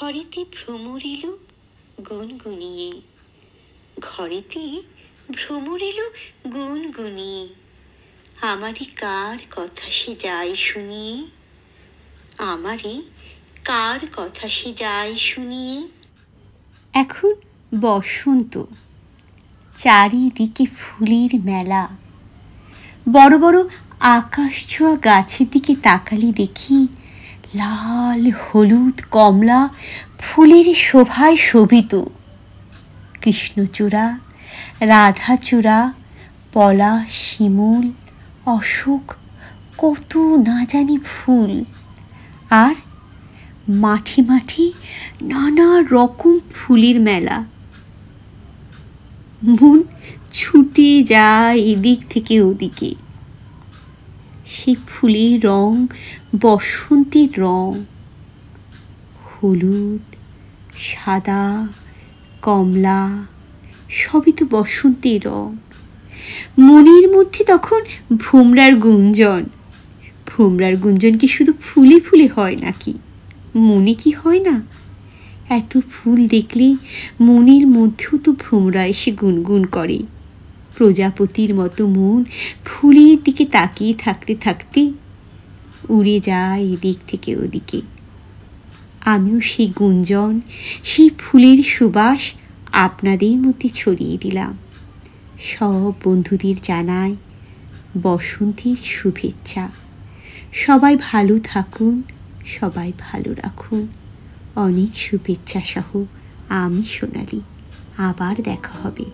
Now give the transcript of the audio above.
ঘরেতে ভ্রমর এলো গুনগুনিয়ে ঘরেতে ভ্রমর এলো গুনগুনিয়ে আমারই কার কথা সে যায় শুনিয়ে আমারই কার কথা সে যায় শুনিয়ে এখন বসন্ত চারিদিকে ফুলের মেলা বড় বড় আকাশ ছোঁয়া গাছের দিকে তাকালি দেখি লাল হলুদ কমলা ফুলের শোভায় শোভিত কৃষ্ণচূড়া রাধাচূড়া পলা শিমুল অশোক কত না জানি ফুল আর মাঠি মাঠি নানা রকম ফুলের মেলা মন ছুটে যায় এদিক থেকে ওদিকে সেই ফুলের রং বসন্তের রং হলুদ সাদা কমলা সবই তো বসন্তের রং মনের মধ্যে তখন ভোমরার গুঞ্জন ভোমরার গুঞ্জন কি শুধু ফুলে ফুলে হয় নাকি মনে কি হয় না এত ফুল দেখলে মনের মধ্যেও তো ভোমরা এসে গুনগুন করে প্রজাপতির মতো মন ফুলের দিকে তাকিয়ে থাকতে থাকতে উড়ে যায় এদিক থেকে ওদিকে আমিও সেই গুঞ্জন সেই ফুলের সুবাস আপনাদের মধ্যে ছড়িয়ে দিলাম সব বন্ধুদের জানাই বসন্তের শুভেচ্ছা সবাই ভালো থাকুন সবাই ভালো রাখুন অনেক শুভেচ্ছা সহ আমি সোনালি আবার দেখা হবে